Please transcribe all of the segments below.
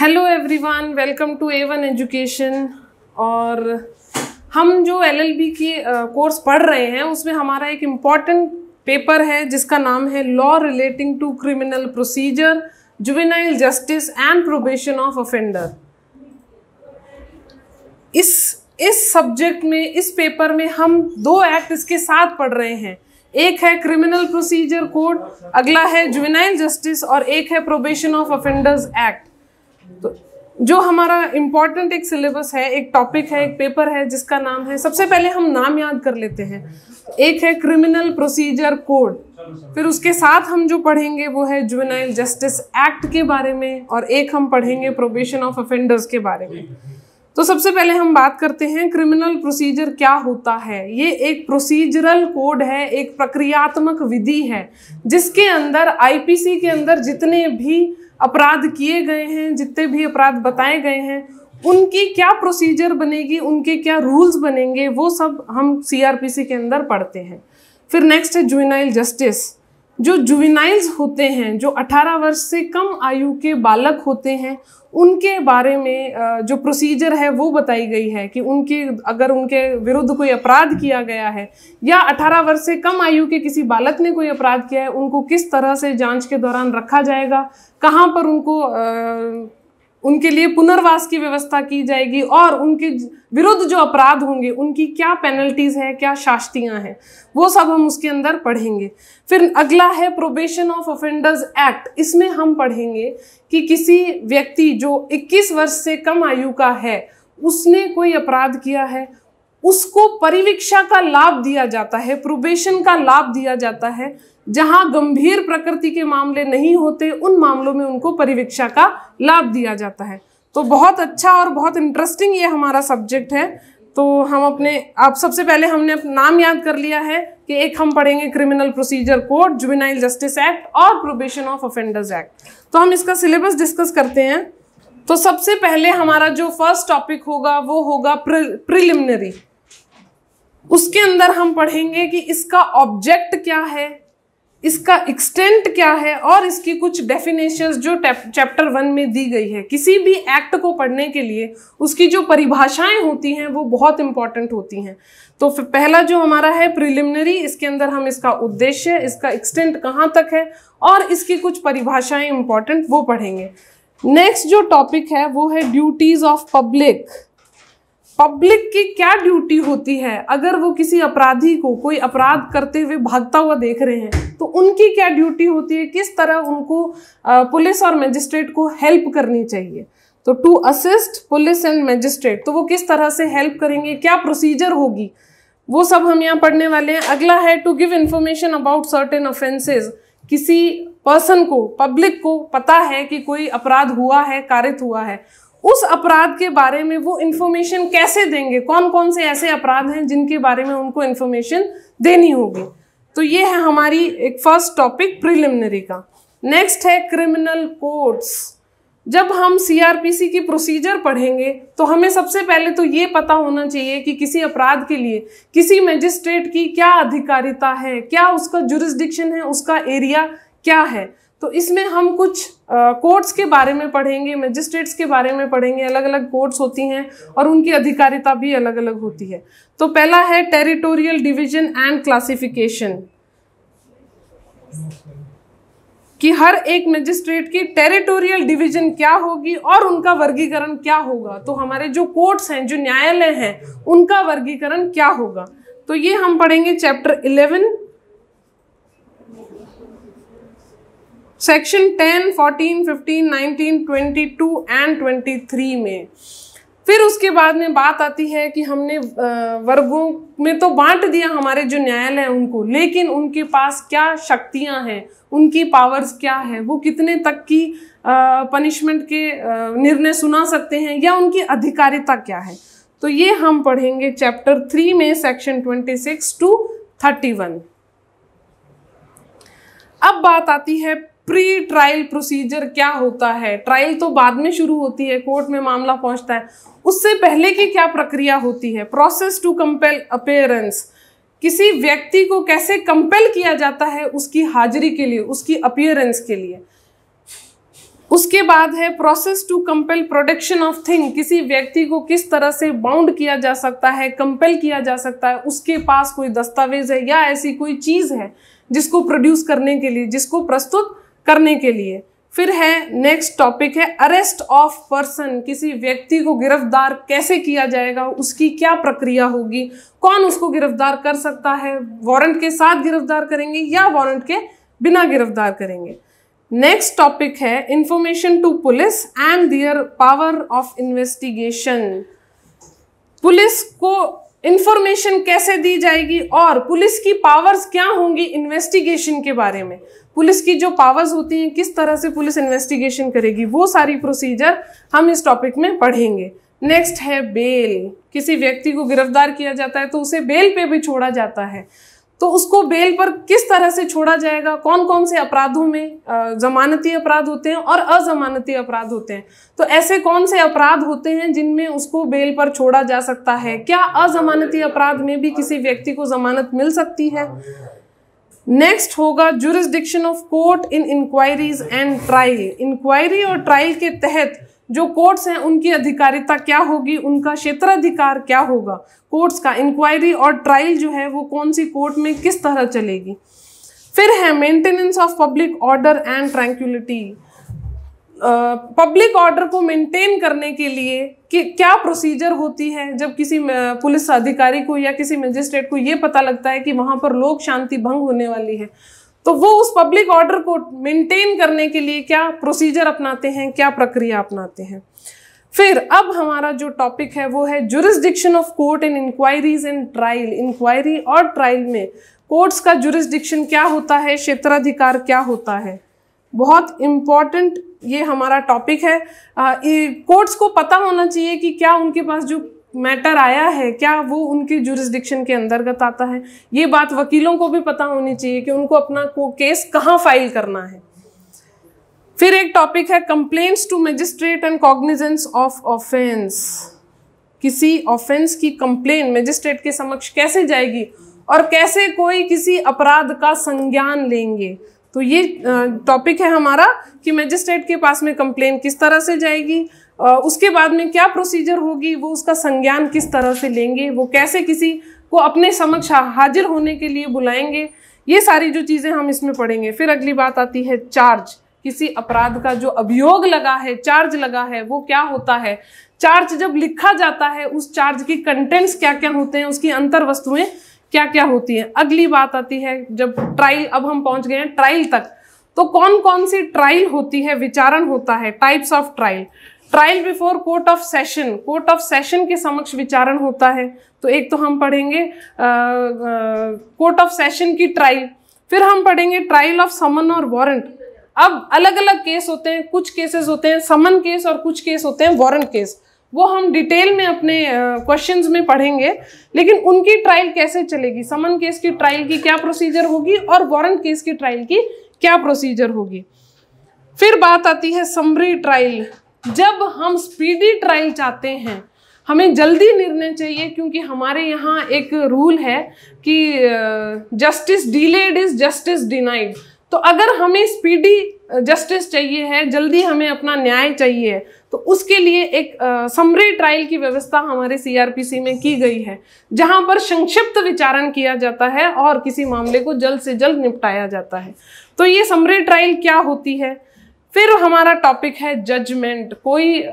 hello everyone welcome to A one education और हम जो एलएलबी की कोर्स पढ़ रहे हैं उसमें हमारा एक इम्पॉर्टेंट पेपर है जिसका नाम है law relating to criminal procedure juvenile justice and probation of offender इस इस सब्जेक्ट में इस पेपर में हम दो एक्ट इसके साथ पढ़ रहे हैं एक है क्रिमिनल प्रोसीजर कोड अगला है जुवेनाइल जस्टिस और एक है प्रोबेशन ऑफ ऑफेंडर्स एक्ट तो जो हमारा इम्पॉर्टेंट एक सिलेबस है एक टॉपिक है एक पेपर है जिसका नाम है सबसे पहले हम नाम याद कर लेते हैं एक है क्रिमिनल प्रोसीजर कोड फिर उसके साथ हम जो पढ़ेंगे वो है जुवेनाइल जस्टिस एक्ट के बारे में और एक हम पढ़ेंगे प्रोबेशन ऑफ अफेंडर्स के बारे में तो सबसे पहले हम बात करते हैं क्रिमिनल प्रोसीजर क्या होता है ये एक प्रोसीजरल कोड है एक प्रक्रियात्मक विधि है जिसके अंदर आईपीसी के अंदर जितने भी अपराध किए गए हैं जितने भी अपराध बताए गए हैं उनकी क्या प्रोसीजर बनेगी उनके क्या रूल्स बनेंगे वो सब हम सीआरपीसी के अंदर पढ़ते हैं फिर नेक्स्ट है जुइनाइल जस्टिस जो जुविनाइज होते हैं जो 18 वर्ष से कम आयु के बालक होते हैं उनके बारे में जो प्रोसीजर है वो बताई गई है कि उनके अगर उनके विरुद्ध कोई अपराध किया गया है या 18 वर्ष से कम आयु के किसी बालक ने कोई अपराध किया है उनको किस तरह से जांच के दौरान रखा जाएगा कहाँ पर उनको आ, उनके लिए पुनर्वास की व्यवस्था की जाएगी और उनके विरुद्ध जो अपराध होंगे उनकी क्या पेनल्टीज हैं क्या शास्तियां हैं वो सब हम उसके अंदर पढ़ेंगे फिर अगला है प्रोबेशन ऑफ ऑफेंडर्स एक्ट इसमें हम पढ़ेंगे कि किसी व्यक्ति जो 21 वर्ष से कम आयु का है उसने कोई अपराध किया है उसको परिवीक्षा का लाभ दिया जाता है प्रोबेशन का लाभ दिया जाता है जहां गंभीर प्रकृति के मामले नहीं होते उन मामलों में उनको परिवीक्षा का लाभ दिया जाता है तो बहुत अच्छा और बहुत इंटरेस्टिंग ये हमारा सब्जेक्ट है तो हम अपने आप सबसे पहले हमने अपना नाम याद कर लिया है कि एक हम पढ़ेंगे criminal procedure code juvenile justice act और प्रोबेशन ऑफ ऑफेंडर्स एक्ट तो हम इसका सिलेबस डिस्कस करते हैं तो सबसे पहले हमारा जो फर्स्ट टॉपिक होगा वो होगा प्रिलिमिनरी उसके अंदर हम पढ़ेंगे कि इसका ऑब्जेक्ट क्या है इसका एक्सटेंट क्या है और इसकी कुछ डेफिनेशंस जो चैप्टर वन में दी गई है किसी भी एक्ट को पढ़ने के लिए उसकी जो परिभाषाएं होती हैं वो बहुत इंपॉर्टेंट होती हैं तो पहला जो हमारा है प्रिलिमिनरी इसके अंदर हम इसका उद्देश्य इसका एक्सटेंट कहाँ तक है और इसकी कुछ परिभाषाएं इंपॉर्टेंट वो पढ़ेंगे नेक्स्ट जो टॉपिक है वो है ड्यूटीज़ ऑफ पब्लिक पब्लिक की क्या ड्यूटी होती है अगर वो किसी अपराधी को कोई अपराध करते हुए भागता हुआ देख रहे हैं तो उनकी क्या ड्यूटी होती है किस तरह उनको पुलिस और मजिस्ट्रेट को हेल्प करनी चाहिए तो to assist police and magistrate तो वो किस तरह से हेल्प करेंगे क्या प्रोसीजर होगी वो सब हम यहाँ पढ़ने वाले हैं अगला है to give information about certain offences किसी पर्सन को पब्लिक को पता है कि कोई अपराध हुआ है कारित हुआ है उस अपराध के बारे में वो इन्फॉर्मेशन कैसे देंगे कौन कौन से ऐसे अपराध हैं जिनके बारे में उनको इन्फॉर्मेशन देनी होगी तो ये है हमारी एक फर्स्ट टॉपिक प्रिलिमिनरी का नेक्स्ट है क्रिमिनल कोर्ट्स जब हम सीआरपीसी की प्रोसीजर पढ़ेंगे तो हमें सबसे पहले तो ये पता होना चाहिए कि किसी अपराध के लिए किसी मजिस्ट्रेट की क्या अधिकारिता है क्या उसका जुरिस्डिक्शन है उसका एरिया क्या है तो इसमें हम कुछ कोर्ट्स के बारे में पढ़ेंगे मजिस्ट्रेट्स के बारे में पढ़ेंगे अलग अलग कोर्ट्स होती हैं और उनकी अधिकारिता भी अलग अलग होती है तो पहला है टेरिटोरियल डिवीजन एंड क्लासिफिकेशन कि हर एक मजिस्ट्रेट की टेरिटोरियल डिवीजन क्या होगी और उनका वर्गीकरण क्या होगा तो हमारे जो कोर्ट्स हैं जो न्यायालय हैं उनका वर्गीकरण क्या होगा तो ये हम पढ़ेंगे चैप्टर इलेवन सेक्शन 10, 14, 15, 19, 22 एंड 23 में फिर उसके बाद में बात आती है कि हमने वर्गों में तो बांट दिया हमारे जो न्यायालय उनको लेकिन उनके पास क्या शक्तियां हैं उनकी पावर्स क्या है वो कितने तक की पनिशमेंट के निर्णय सुना सकते हैं या उनकी अधिकारिता क्या है तो ये हम पढ़ेंगे चैप्टर थ्री में section twenty six to thirty one अब बात आती है प्री ट्रायल प्रोसीजर क्या होता है ट्रायल तो बाद में शुरू होती है कोर्ट में मामला पहुंचता है उससे पहले की क्या प्रक्रिया होती है प्रोसेस टू कंपेल अपेयरेंस किसी व्यक्ति को कैसे कंपेल किया जाता है उसकी हाजिरी के लिए उसकी अपियरेंस के लिए उसके बाद है process to compel production of thing किसी व्यक्ति को किस तरह से बाउंड किया जा सकता है कंपेल किया जा सकता है उसके पास कोई दस्तावेज है या ऐसी कोई चीज़ है जिसको प्रोड्यूस करने के लिए जिसको प्रस्तुत करने के लिए फिर है नेक्स्ट टॉपिक है अरेस्ट ऑफ पर्सन किसी व्यक्ति को गिरफ्तार कैसे किया जाएगा उसकी क्या प्रक्रिया होगी कौन उसको गिरफ्तार कर सकता है वारंट के साथ गिरफ्तार करेंगे या वारंट के बिना गिरफ्तार करेंगे नेक्स्ट टॉपिक है information to police and their power of investigation police को इंफॉर्मेशन कैसे दी जाएगी और पुलिस की पावर्स क्या होंगी इन्वेस्टिगेशन के बारे में पुलिस की जो पावर्स होती हैं किस तरह से पुलिस इन्वेस्टिगेशन करेगी वो सारी प्रोसीजर हम इस टॉपिक में पढ़ेंगे नेक्स्ट है बेल किसी व्यक्ति को गिरफ्तार किया जाता है तो उसे बेल पे भी छोड़ा जाता है तो उसको बेल पर किस तरह से छोड़ा जाएगा कौन कौन से अपराधों में जमानती अपराध होते हैं और अजमानती अपराध होते हैं तो ऐसे कौन से अपराध होते हैं जिनमें उसको बेल पर छोड़ा जा सकता है क्या अजमानती अपराध में भी किसी व्यक्ति को जमानत मिल सकती है नेक्स्ट होगा jurisdiction of court in inquiries and trial inquiry और ट्रायल के तहत जो कोर्ट्स हैं उनकी अधिकारिता क्या होगी उनका क्षेत्राधिकार क्या होगा कोर्ट्स का इंक्वायरी और ट्रायल जो है वो कौन सी कोर्ट में किस तरह चलेगी फिर है maintenance of public order and tranquillity public order को मेंटेन करने के लिए कि क्या प्रोसीजर होती है जब किसी पुलिस अधिकारी को या किसी मजिस्ट्रेट को ये पता लगता है कि वहाँ पर लोग शांति भंग होने वाली है तो वो उस पब्लिक ऑर्डर को मेंटेन करने के लिए क्या प्रोसीजर अपनाते हैं क्या प्रक्रिया अपनाते हैं फिर अब हमारा जो टॉपिक है वो है jurisdiction of court in inquiries and trial inquiry और ट्रायल में कोर्ट्स का जुरिस्डिक्शन क्या होता है क्षेत्राधिकार क्या होता है बहुत इम्पॉर्टेंट ये हमारा टॉपिक है कोर्ट्स को पता होना चाहिए कि क्या उनके पास जो मैटर आया है क्या वो उनके जुरिस्डिक्शन के अंतर्गत आता है ये बात वकीलों को भी पता होनी चाहिए कि उनको अपना को केस कहाँ फाइल करना है फिर एक टॉपिक है complaints to magistrate and cognizance of offence किसी ऑफेंस की कंप्लेन मजिस्ट्रेट के समक्ष कैसे जाएगी और कैसे कोई किसी अपराध का संज्ञान लेंगे तो ये टॉपिक है हमारा कि मजिस्ट्रेट के पास में कंप्लेन किस तरह से जाएगी उसके बाद में क्या प्रोसीजर होगी वो उसका संज्ञान किस तरह से लेंगे वो कैसे किसी को अपने समक्ष हाजिर होने के लिए बुलाएंगे ये सारी जो चीज़ें हम इसमें पढ़ेंगे फिर अगली बात आती है चार्ज किसी अपराध का जो अभियोग लगा है चार्ज लगा है वो क्या होता है चार्ज जब लिखा जाता है उस चार्ज की कंटेंट्स क्या क्या होते हैं उसकी अंतर वस्तुएं क्या क्या होती है अगली बात आती है जब ट्रायल अब हम पहुंच गए हैं ट्रायल तक तो कौन कौन सी ट्रायल होती है विचारण होता है types of trial trial before court of session court of session के समक्ष विचारण होता है तो एक तो हम पढ़ेंगे कोर्ट ऑफ सेशन की ट्रायल फिर हम पढ़ेंगे ट्रायल ऑफ समन और वारंट अब अलग अलग केस होते हैं कुछ केसेस होते हैं समन केस और कुछ केस होते हैं वारंट केस वो हम डिटेल में अपने क्वेश्चंस में पढ़ेंगे लेकिन उनकी ट्रायल कैसे चलेगी समन केस की ट्रायल की क्या प्रोसीजर होगी और वारंट केस की ट्रायल की क्या प्रोसीजर होगी फिर बात आती है समरी ट्रायल जब हम स्पीडी ट्रायल चाहते हैं हमें जल्दी निर्णय चाहिए क्योंकि हमारे यहाँ एक रूल है कि justice delayed is justice denied तो अगर हमें स्पीडी जस्टिस चाहिए है जल्दी हमें अपना न्याय चाहिए तो उसके लिए एक समरी ट्रायल की व्यवस्था हमारे सीआरपीसी में की गई है जहां पर संक्षिप्त विचारण किया जाता है और किसी मामले को जल्द से जल्द निपटाया जाता है तो ये समरी ट्रायल क्या होती है फिर हमारा टॉपिक है जजमेंट कोई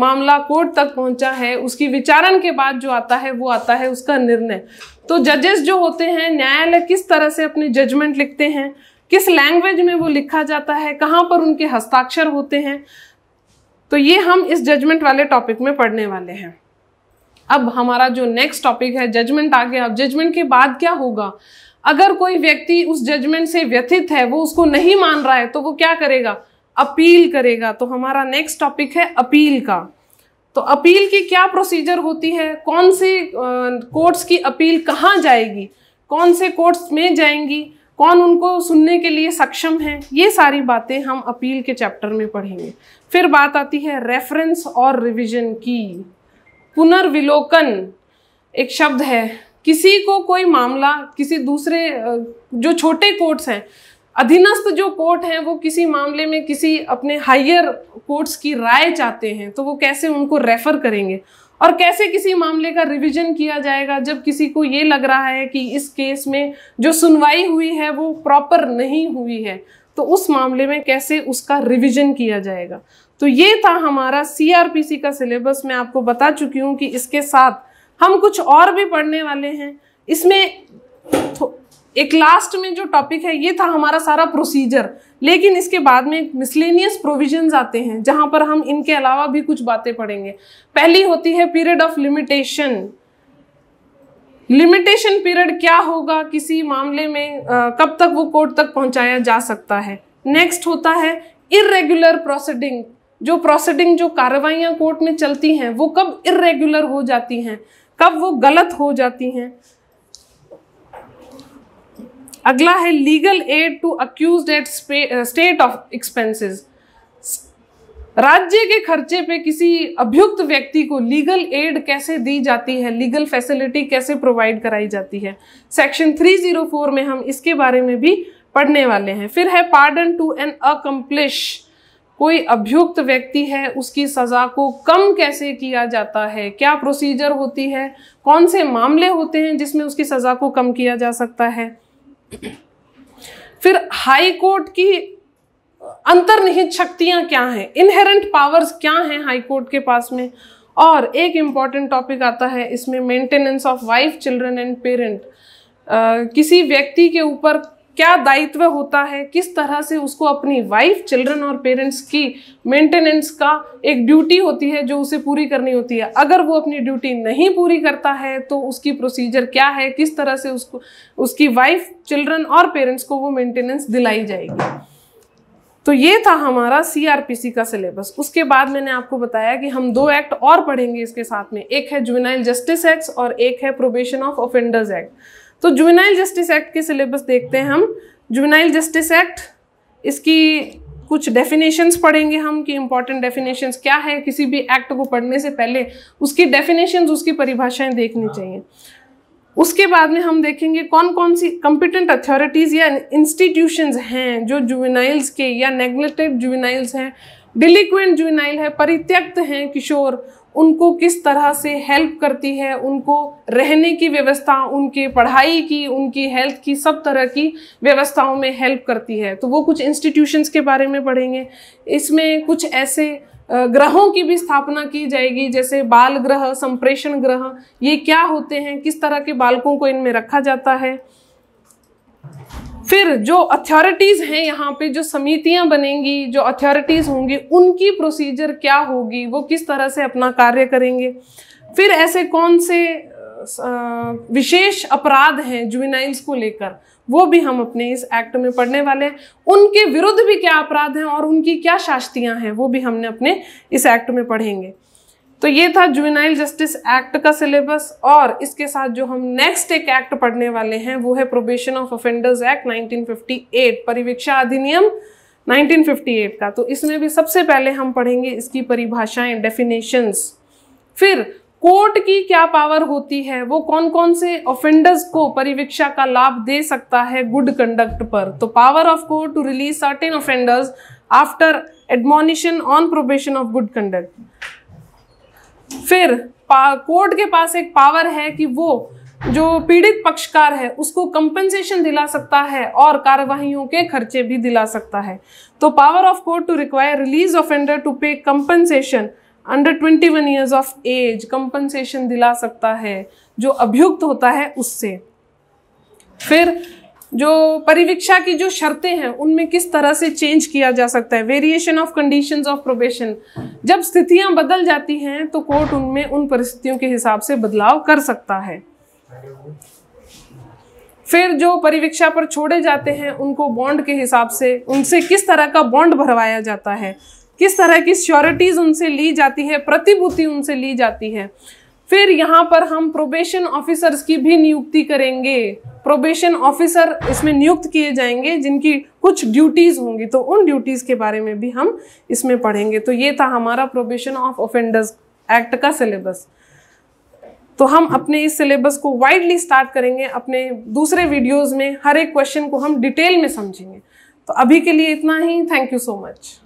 मामला कोर्ट तक पहुंचा है उसकी विचारण के बाद जो आता है वो आता है उसका निर्णय तो जजेस जो होते हैं न्यायालय किस तरह से अपने जजमेंट लिखते हैं किस लैंग्वेज में वो लिखा जाता है कहाँ पर उनके हस्ताक्षर होते हैं तो ये हम इस जजमेंट वाले टॉपिक में पढ़ने वाले हैं अब हमारा जो नेक्स्ट टॉपिक है जजमेंट आ गया अब जजमेंट के बाद क्या होगा अगर कोई व्यक्ति उस जजमेंट से व्यथित है वो उसको नहीं मान रहा है तो वो क्या करेगा अपील करेगा तो हमारा नेक्स्ट टॉपिक है अपील का तो अपील की क्या प्रोसीजर होती है कौन से कोर्ट्स की अपील कहाँ जाएगी कौन से कोर्ट्स में जाएंगी कौन उनको सुनने के लिए सक्षम है ये सारी बातें हम अपील के चैप्टर में पढ़ेंगे फिर बात आती है रेफरेंस और रिवीजन की पुनर्विलोकन एक शब्द है किसी को कोई मामला किसी दूसरे जो छोटे कोर्ट्स हैं अधीनस्थ जो कोर्ट हैं वो किसी मामले में किसी अपने हायर कोर्ट्स की राय चाहते हैं तो वो कैसे उनको रेफर करेंगे और कैसे किसी मामले का रिवीजन किया जाएगा जब किसी को ये लग रहा है कि इस केस में जो सुनवाई हुई है वो प्रॉपर नहीं हुई है तो उस मामले में कैसे उसका रिवीजन किया जाएगा तो ये था हमारा सीआरपीसी का सिलेबस मैं आपको बता चुकी हूँ कि इसके साथ हम कुछ और भी पढ़ने वाले हैं इसमें एक लास्ट में जो टॉपिक है ये था हमारा सारा प्रोसीजर लेकिन इसके बाद में मिसलेनियस प्रोविजंस आते हैं जहां पर हम इनके अलावा भी कुछ बातें पढ़ेंगे पहली होती है period of limitation limitation period क्या होगा किसी मामले में आ, कब तक वो कोर्ट तक पहुंचाया जा सकता है नेक्स्ट होता है इरेगुलर प्रोसीडिंग जो प्रोसीडिंग जो कार्रवाइयाँ कोर्ट में चलती हैं वो कब इरेगुलर हो जाती हैं कब वो गलत हो जाती हैं अगला है legal aid to accused at state of expenses राज्य के खर्चे पे किसी अभियुक्त व्यक्ति को लीगल एड कैसे दी जाती है लीगल फैसिलिटी कैसे प्रोवाइड कराई जाती है सेक्शन 304 में हम इसके बारे में भी पढ़ने वाले हैं फिर है पार्डन टू एन अकम्प्लिश कोई अभियुक्त व्यक्ति है उसकी सज़ा को कम कैसे किया जाता है क्या प्रोसीजर होती है कौन से मामले होते हैं जिसमें उसकी सज़ा को कम किया जा सकता है फिर हाई कोर्ट की अंतर्निहित शक्तियां क्या हैं इनहेरेंट पावर्स क्या हैं हाई कोर्ट के पास में और एक इम्पॉर्टेंट टॉपिक आता है इसमें maintenance of wife children and parent किसी व्यक्ति के ऊपर क्या दायित्व होता है किस तरह से उसको अपनी वाइफ चिल्ड्रन और पेरेंट्स की मेंटेनेंस का एक ड्यूटी होती है जो उसे पूरी करनी होती है अगर वो अपनी ड्यूटी नहीं पूरी करता है तो उसकी प्रोसीजर क्या है किस तरह से उसको उसकी वाइफ चिल्ड्रन और पेरेंट्स को वो मेंटेनेंस दिलाई जाएगी तो ये था हमारा सीआरपीसी का सिलेबस उसके बाद मैंने आपको बताया कि हम दो एक्ट और पढ़ेंगे इसके साथ में एक है जुवेनाइल जस्टिस एक्ट और एक है प्रोबेशन ऑफ ऑफेंडर्स एक्ट तो जुवेनाइल जस्टिस एक्ट के सिलेबस देखते हैं हम जुवेनाइल जस्टिस एक्ट इसकी कुछ डेफिनेशंस पढ़ेंगे हम कि इम्पॉर्टेंट डेफिनेशंस क्या है किसी भी एक्ट को पढ़ने से पहले उसकी डेफिनेशंस उसकी परिभाषाएं देखनी चाहिए उसके बाद में हम देखेंगे कौन कौन सी कंपिटेंट अथॉरिटीज़ या इंस्टीट्यूशंस हैं जो जुवेनाइल्स के या नेग्लेक्टेड जुवेनाइल्स हैं डिलीक्वेंट जुवेनाइल है परित्यक्त हैं किशोर उनको किस तरह से हेल्प करती है उनको रहने की व्यवस्था उनके पढ़ाई की उनकी हेल्थ की सब तरह की व्यवस्थाओं में हेल्प करती है तो वो कुछ इंस्टीट्यूशंस के बारे में पढ़ेंगे इसमें कुछ ऐसे ग्रहों की भी स्थापना की जाएगी जैसे बाल ग्रह संप्रेषण ग्रह ये क्या होते हैं किस तरह के बालकों को इनमें रखा जाता है फिर जो अथॉरिटीज़ हैं यहाँ पे जो समितियाँ बनेंगी जो अथॉरिटीज़ होंगी उनकी प्रोसीजर क्या होगी वो किस तरह से अपना कार्य करेंगे फिर ऐसे कौन से विशेष अपराध हैं जुविनाइल्स को लेकर वो भी हम अपने इस एक्ट में पढ़ने वाले हैं उनके विरुद्ध भी क्या अपराध हैं और उनकी क्या शास्तियां हैं वो भी हमने अपने इस एक्ट में पढ़ेंगे तो ये था जुवेनाइल जस्टिस एक्ट का सिलेबस और इसके साथ जो हम नेक्स्ट एक एक्ट पढ़ने वाले हैं वो है प्रोबेशन ऑफ ऑफेंडर्स एक्ट 1958 परिवीक्षा अधिनियम 1958 का तो इसमें भी सबसे पहले हम पढ़ेंगे इसकी परिभाषाएं डेफिनेशंस फिर कोर्ट की क्या पावर होती है वो कौन कौन से ऑफेंडर्स को परिवीक्षा का लाभ दे सकता है गुड कंडक्ट पर तो power of court to release certain offenders after admonition on probation of good conduct फिर कोर्ट के पास एक पावर है कि वो जो पीड़ित पक्षकार है उसको कंपनसेशन दिला सकता है और कार्यवाहियों के खर्चे भी दिला सकता है तो power of court to require release offender to pay compensation under twenty one years of age compensation दिला सकता है जो अभियुक्त होता है उससे फिर जो परिवीक्षा की जो शर्तें हैं उनमें किस तरह से चेंज किया जा सकता है variation of condition of probation जब स्थितियां बदल जाती हैं तो कोर्ट उनमें उन परिस्थितियों के हिसाब से बदलाव कर सकता है फिर जो परिवीक्षा पर छोड़े जाते हैं उनको बॉन्ड के हिसाब से उनसे किस तरह का बॉन्ड भरवाया जाता है किस तरह की श्योरिटीज उनसे ली जाती है प्रतिभूति उनसे ली जाती है फिर यहाँ पर हम प्रोबेशन ऑफिसर्स की भी नियुक्ति करेंगे प्रोबेशन ऑफिसर इसमें नियुक्त किए जाएंगे जिनकी कुछ ड्यूटीज़ होंगी तो उन ड्यूटीज़ के बारे में भी हम इसमें पढ़ेंगे तो ये था हमारा प्रोबेशन ऑफ ऑफेंडर्स एक्ट का सिलेबस तो हम अपने इस सिलेबस को वाइडली स्टार्ट करेंगे अपने दूसरे वीडियोज़ में हर एक क्वेश्चन को हम डिटेल में समझेंगे तो अभी के लिए इतना ही थैंक यू सो मच